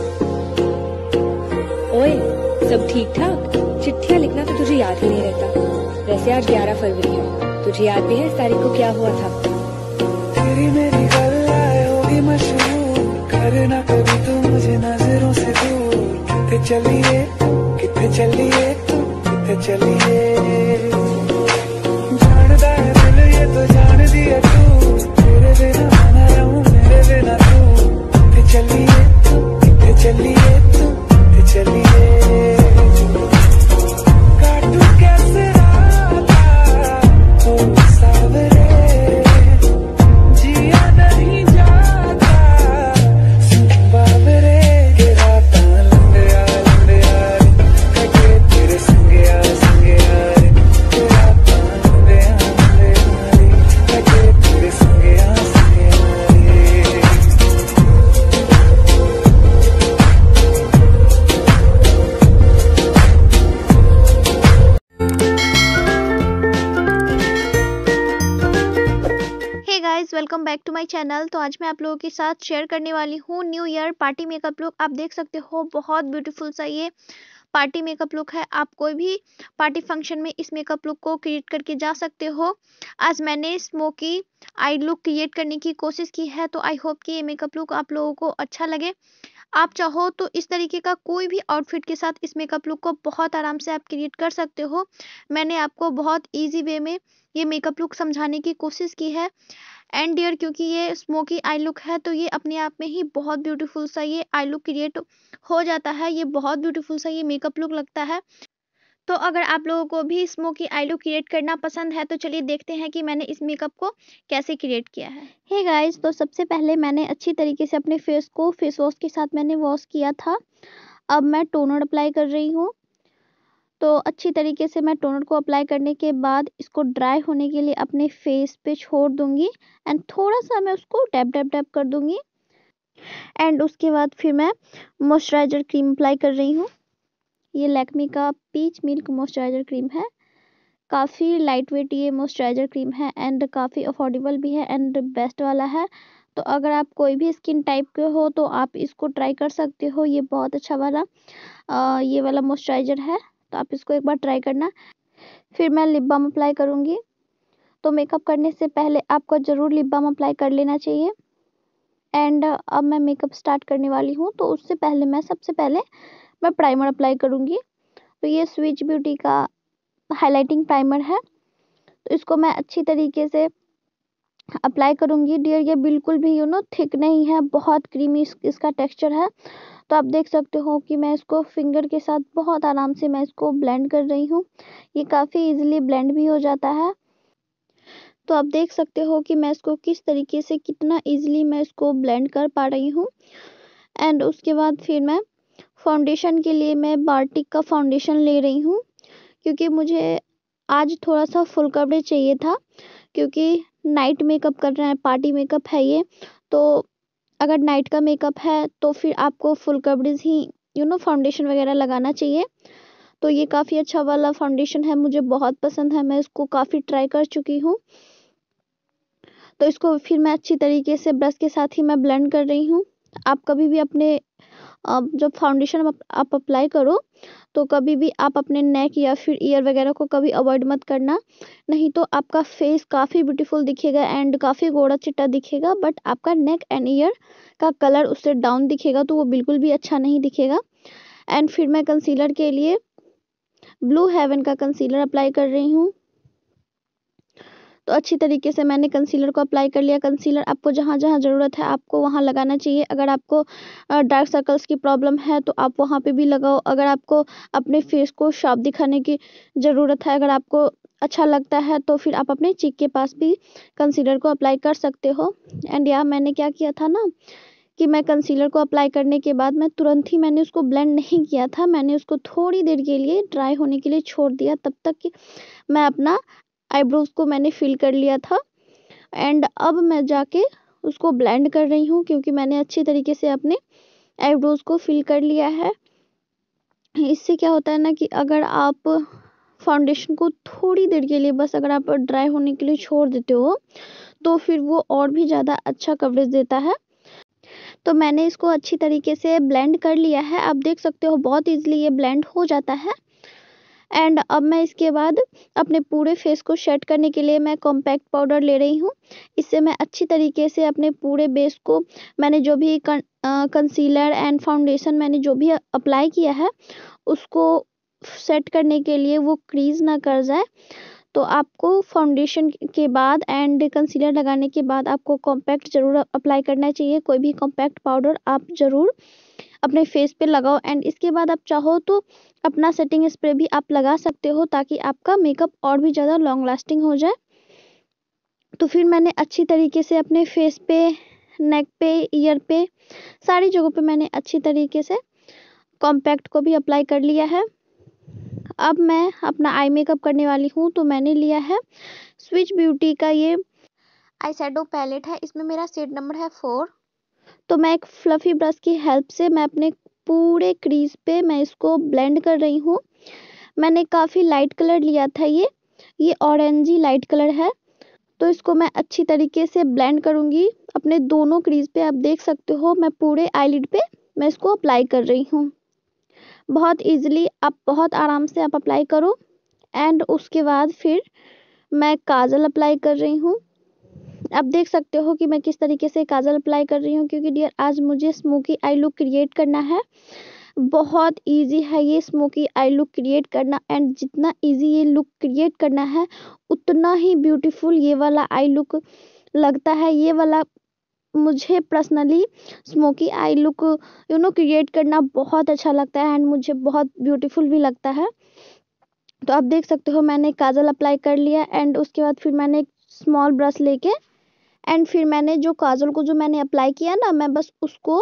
ओए सब ठीक ठाक चिट्ठियाँ लिखना तो तुझे याद ही नहीं रहता वैसे आज 11 फरवरी है तुझे याद भी है इस तारीख को क्या हुआ था तेरी मेरी होगी मशहूर कभी मुझे नजरों से दूर चलिए कितने चलिए कितने चलिए welcome back to my channel तो आज मैं आप लोगों के साथ शेयर करने वाली हूँ new year party makeup look आप देख सकते हो बहुत ब्यूटीफुल सा ये पार्टी मेकअप लुक है आप कोई भी पार्टी फंक्शन में इस मेकअप लुक को क्रिएट करके जा सकते हो आज मैंने स्मोकी आई लुक क्रिएट करने की कोशिश की है तो आई होप कि ये मेकअप लुक आप लोगों को अच्छा लगे आप चाहो तो इस तरीके का कोई भी आउटफिट के साथ इस मेकअप लुक को बहुत आराम से आप क्रिएट कर सकते हो मैंने आपको बहुत ईजी वे में ये मेकअप लुक समझाने की कोशिश की है एंड डियर क्योंकि ये स्मोकी आई लुक है तो ये अपने आप में ही बहुत ब्यूटीफुल सा ये आई लुक क्रिएट हो जाता है ये बहुत ब्यूटीफुल सा ये मेकअप लुक लगता है तो अगर आप लोगों को भी स्मोकी आई लुक क्रिएट करना पसंद है तो चलिए देखते हैं कि मैंने इस मेकअप को कैसे क्रिएट किया है हे hey गाइस तो सबसे पहले मैंने अच्छी तरीके से अपने फेस को फेस वॉश के साथ मैंने वॉश किया था अब मैं टोनर अप्लाई कर रही हूँ तो अच्छी तरीके से मैं टोनर को अप्लाई करने के बाद इसको ड्राई होने के लिए अपने फेस पे छोड़ दूंगी एंड थोड़ा सा मैं उसको टैप टैप टैप कर दूंगी एंड उसके बाद फिर मैं मॉइस्चराइज़र क्रीम अप्लाई कर रही हूँ ये लैक्मी का पीच मिल्क मॉइस्चराइज़र क्रीम है काफ़ी लाइट वेट ये मॉइस्चराइज़र क्रीम है एंड काफ़ी अफोर्डेबल भी है एंड बेस्ट वाला है तो अगर आप कोई भी स्किन टाइप के हो तो आप इसको ट्राई कर सकते हो ये बहुत अच्छा वाला आ, ये वाला मॉइस्चराइज़र है तो आप इसको एक बार ट्राई करना फिर मैं लिप बाम अप्लाई करूँगी तो मेकअप करने से पहले आपको ज़रूर लिप बाम अप्लाई कर लेना चाहिए एंड अब मैं मेकअप स्टार्ट करने वाली हूँ तो उससे पहले मैं सबसे पहले मैं प्राइमर अप्लाई करूँगी तो ये स्विच ब्यूटी का हाइलाइटिंग प्राइमर है तो इसको मैं अच्छी तरीके से अप्लाई करूंगी डियर ये बिल्कुल भी यू नो थिक नहीं है बहुत क्रीमी इस, इसका टेक्सचर है तो आप देख सकते हो कि मैं इसको फिंगर के साथ बहुत आराम से मैं इसको ब्लेंड कर रही हूँ ये काफ़ी इजीली ब्लेंड भी हो जाता है तो आप देख सकते हो कि मैं इसको किस तरीके से कितना इजीली मैं इसको ब्लेंड कर पा रही हूँ एंड उसके बाद फिर मैं फाउंडेशन के लिए मैं बार्टिक का फाउंडेशन ले रही हूँ क्योंकि मुझे आज थोड़ा सा फुल कवरेज चाहिए था क्योंकि नाइट मेकअप कर रहे हैं पार्टी मेकअप है ये तो अगर नाइट का मेकअप है तो फिर आपको फुल कवरेज ही यू नो फाउंडेशन वगैरह लगाना चाहिए तो ये काफ़ी अच्छा वाला फाउंडेशन है मुझे बहुत पसंद है मैं इसको काफ़ी ट्राई कर चुकी हूँ तो इसको फिर मैं अच्छी तरीके से ब्रश के साथ ही मैं ब्लेंड कर रही हूँ आप कभी भी अपने अब जब फाउंडेशन आप, अप्लाई करो तो कभी भी आप अपने नेक या फिर ईयर वगैरह को कभी अवॉइड मत करना नहीं तो आपका फेस काफ़ी ब्यूटीफुल दिखेगा एंड काफ़ी गोड़ा चिट्टा दिखेगा बट आपका नेक एंड ईयर का कलर उससे डाउन दिखेगा तो वो बिल्कुल भी अच्छा नहीं दिखेगा एंड फिर मैं कंसीलर के लिए ब्लू हेवन का कंसीलर अप्लाई कर रही हूँ तो अच्छी तरीके से मैंने कंसीलर को अप्लाई कर लिया कंसीलर आपको जहाँ जहाँ ज़रूरत है आपको वहाँ लगाना चाहिए अगर आपको डार्क सर्कल्स की प्रॉब्लम है तो आप वहाँ पे भी लगाओ अगर आपको अपने फेस को शार्प दिखाने की ज़रूरत है अगर आपको अच्छा लगता है तो फिर आप अपने चीक के पास भी कंसीलर को अप्लाई कर सकते हो एंड या मैंने क्या किया था ना कि मैं कंसीलर को अप्लाई करने के बाद मैं तुरंत ही मैंने उसको ब्लेंड नहीं किया था मैंने उसको थोड़ी देर के लिए ड्राई होने के लिए छोड़ दिया तब तक कि मैं अपना आईब्रोज को मैंने फिल कर लिया था एंड अब मैं जाके उसको ब्लेंड कर रही हूँ क्योंकि मैंने अच्छी तरीके से अपने आईब्रोज को फिल कर लिया है इससे क्या होता है ना कि अगर आप फाउंडेशन को थोड़ी देर के लिए बस अगर आप ड्राई होने के लिए छोड़ देते हो तो फिर वो और भी ज़्यादा अच्छा कवरेज देता है तो मैंने इसको अच्छी तरीके से ब्लेंड कर लिया है आप देख सकते हो बहुत इजीली ये ब्लेंड हो जाता है एंड अब मैं इसके बाद अपने पूरे फेस को सेट करने के लिए मैं कॉम्पैक्ट पाउडर ले रही हूँ इससे मैं अच्छी तरीके से अपने पूरे बेस को मैंने जो भी कंसीलर एंड फाउंडेशन मैंने जो भी अप्लाई किया है उसको सेट करने के लिए वो क्रीज ना कर जाए तो आपको फाउंडेशन के बाद एंड कंसीलर लगाने के बाद आपको कॉम्पैक्ट ज़रूर अप्लाई करना चाहिए कोई भी कॉम्पैक्ट पाउडर आप ज़रूर अपने फेस पे लगाओ एंड इसके बाद आप चाहो तो अपना सेटिंग स्प्रे भी आप लगा सकते हो ताकि आपका मेकअप और भी ज़्यादा लॉन्ग लास्टिंग हो जाए तो फिर मैंने अच्छी तरीके से अपने फेस पे नेक पे ईयर पे सारी जगहों पे मैंने अच्छी तरीके से कॉम्पैक्ट को भी अप्लाई कर लिया है अब मैं अपना आई मेकअप करने वाली हूँ तो मैंने लिया है स्विच ब्यूटी का ये आई पैलेट है इसमें मेरा सेट नंबर है फोर तो मैं एक फ्लफ़ी ब्रश की हेल्प से मैं अपने पूरे क्रीज पे मैं इसको ब्लेंड कर रही हूँ मैंने काफ़ी लाइट कलर लिया था ये ये ऑरेंजी लाइट कलर है तो इसको मैं अच्छी तरीके से ब्लेंड करूँगी अपने दोनों क्रीज पे आप देख सकते हो मैं पूरे आईलिड पे मैं इसको अप्लाई कर रही हूँ बहुत इजीली आप बहुत आराम से आप अप्लाई करो एंड उसके बाद फिर मैं काजल अप्लाई कर रही हूँ आप देख सकते हो कि मैं किस तरीके से काजल अप्लाई कर रही हूँ क्योंकि डियर आज मुझे स्मोकी आई लुक क्रिएट करना है बहुत इजी है ये स्मोकी आई लुक क्रिएट करना एंड जितना इजी ये लुक क्रिएट करना है उतना ही ब्यूटीफुल ये वाला आई लुक लगता है ये वाला मुझे personally smoky eye look you know create करना बहुत अच्छा लगता है एंड मुझे बहुत ब्यूटीफुल भी लगता है तो आप देख सकते हो मैंने काजल अप्लाई कर लिया एंड उसके बाद फिर मैंने एक स्मॉल ब्रश लेके एंड फिर मैंने जो काजल को जो मैंने अप्लाई किया ना मैं बस उसको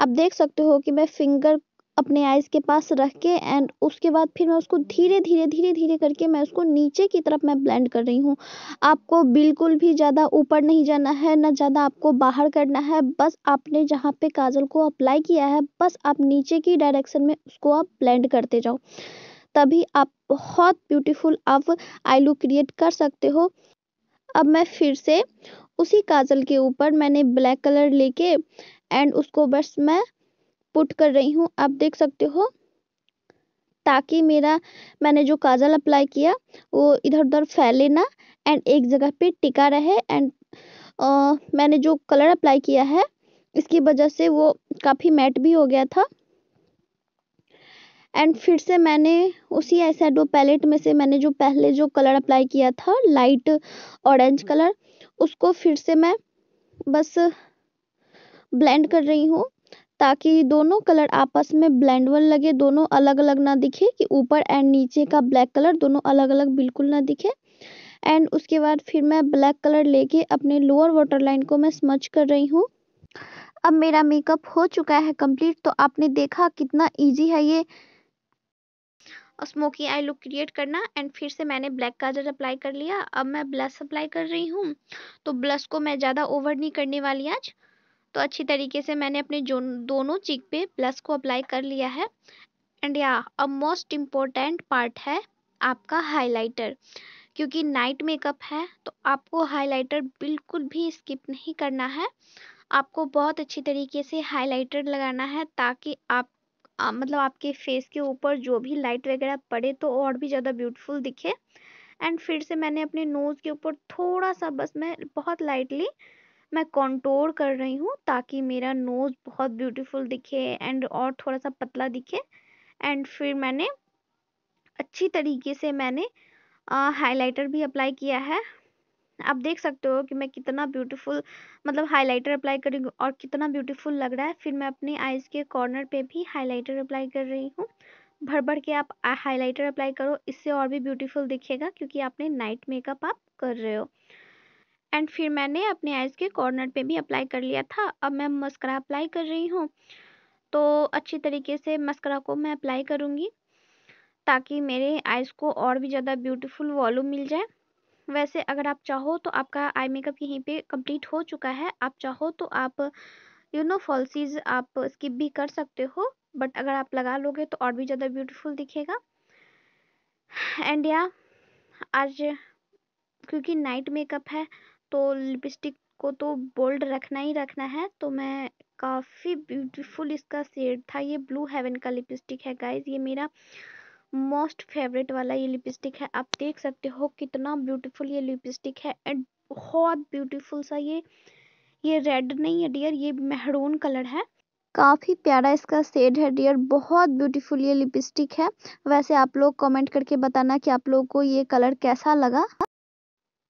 आप देख सकते हो कि मैं फिंगर अपने आईज के पास रख के एंड उसके बाद फिर मैं उसको धीरे धीरे धीरे धीरे करके मैं उसको नीचे की तरफ मैं ब्लेंड कर रही हूँ आपको बिल्कुल भी ज़्यादा ऊपर नहीं जाना है ना ज़्यादा आपको बाहर करना है बस आपने जहाँ पे काजल को अप्लाई किया है बस आप नीचे की डायरेक्शन में उसको आप ब्लेंड करते जाओ तभी आप बहुत ब्यूटीफुल आप आई लुक क्रिएट कर सकते हो अब मैं फिर से उसी काजल के ऊपर मैंने ब्लैक कलर लेके एंड उसको बस मैं पुट कर रही हूँ आप देख सकते हो ताकि मेरा मैंने जो काजल अप्लाई किया वो इधर उधर फैले ना एंड एक जगह पे टिका रहे एंड मैंने जो कलर अप्लाई किया है इसकी वजह से वो काफ़ी मैट भी हो गया था एंड फिर से मैंने उसी ऐसा पैलेट में से मैंने जो पहले जो कलर अप्लाई किया था लाइट ऑरेंज कलर उसको फिर से मैं बस ब्लेंड कर रही हूँ ताकि दोनों कलर आपस में ब्लेंड वन लगे दोनों अलग अलग ना दिखे कि ऊपर एंड नीचे का ब्लैक कलर दोनों अलग अलग बिल्कुल ना दिखे एंड उसके बाद फिर मैं ब्लैक कलर लेके अपने लोअर वाटर लाइन को मैं स्मच कर रही हूँ अब मेरा मेकअप हो चुका है कंप्लीट तो आपने देखा कितना इजी है ये और स्मोकी आई लुक क्रिएट करना एंड फिर से मैंने ब्लैक काजल अप्लाई कर लिया अब मैं ब्लश अप्लाई कर रही हूँ तो ब्लश को मैं ज़्यादा ओवर नहीं करने वाली आज तो अच्छी तरीके से मैंने अपने दोनों चीक पे ब्लश को अप्लाई कर लिया है एंड या अब मोस्ट इम्पोर्टेंट पार्ट है आपका हाइलाइटर क्योंकि नाइट मेकअप है तो आपको हाइलाइटर बिल्कुल भी स्किप नहीं करना है आपको बहुत अच्छी तरीके से हाइलाइटर लगाना है ताकि आप आ, मतलब आपके फेस के ऊपर जो भी लाइट वगैरह पड़े तो और भी ज़्यादा ब्यूटीफुल दिखे एंड फिर से मैंने अपने नोज़ के ऊपर थोड़ा सा बस मैं बहुत लाइटली मैं कॉन्टोर कर रही हूँ ताकि मेरा नोज़ बहुत ब्यूटीफुल दिखे एंड और थोड़ा सा पतला दिखे एंड फिर मैंने अच्छी तरीके से मैंने हाइलाइटर भी अप्लाई किया है आप देख सकते हो कि मैं कितना ब्यूटीफुल मतलब हाइलाइटर अप्लाई करी हूँ और कितना ब्यूटीफुल लग रहा है फिर मैं अपनी आइज़ के कॉर्नर पे भी हाइलाइटर अप्लाई कर रही हूँ भर भर के आप हाइलाइटर अप्लाई करो इससे और भी ब्यूटीफुल दिखेगा क्योंकि आपने नाइट मेकअप आप कर रहे हो एंड फिर मैंने अपने आइज़ के कॉर्नर पे भी अप्लाई कर लिया था अब मैं मस्करा अप्लाई कर रही हूँ तो अच्छी तरीके से मस्करा को मैं अप्लाई करूँगी ताकि मेरे आइज़ को और भी ज़्यादा ब्यूटीफुल वॉल्यूम मिल जाए वैसे अगर आप चाहो तो आपका आई मेकअप यहीं पे कंप्लीट हो चुका है आप चाहो तो आप यू नो फॉल्सीज आप स्किप भी कर सकते हो बट अगर आप लगा लोगे तो और भी ज़्यादा ब्यूटीफुल दिखेगा एंड या आज क्योंकि नाइट मेकअप है तो लिपस्टिक को तो बोल्ड रखना ही रखना है तो मैं काफ़ी ब्यूटीफुल इसका शेड था ये ब्लू हेवन का लिपस्टिक है गाइज ये मेरा मोस्ट फेवरेट वाला ये लिपस्टिक है आप देख सकते हो कितना ब्यूटीफुल ये लिपस्टिक है एंड बहुत ब्यूटीफुल सा ये ये रेड नहीं है डियर ये मेहरून कलर है काफ़ी प्यारा इसका शेड है डियर बहुत ब्यूटीफुल ये लिपस्टिक है वैसे आप लोग कमेंट करके बताना कि आप लोगों को ये कलर कैसा लगा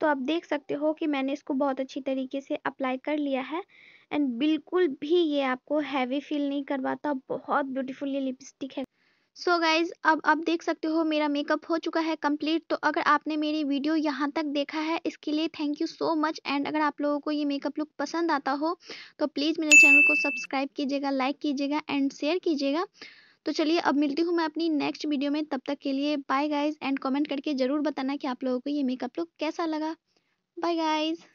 तो आप देख सकते हो कि मैंने इसको बहुत अच्छी तरीके से अप्लाई कर लिया है एंड बिल्कुल भी ये आपको हैवी फील नहीं करवाता बहुत ब्यूटीफुल ये लिपस्टिक है सो so गाइज़ अब आप देख सकते हो मेरा मेकअप हो चुका है कंप्लीट तो अगर आपने मेरी वीडियो यहाँ तक देखा है इसके लिए thank you so much and अगर आप लोगों को ये मेकअप लुक पसंद आता हो तो प्लीज़ मेरे चैनल को सब्सक्राइब कीजिएगा लाइक कीजिएगा एंड शेयर कीजिएगा तो चलिए अब मिलती हूँ मैं अपनी नेक्स्ट वीडियो में तब तक के लिए बाय गाइज़ एंड कॉमेंट करके ज़रूर बताना कि आप लोगों को ये मेकअप लुक कैसा लगा बाय गाइज़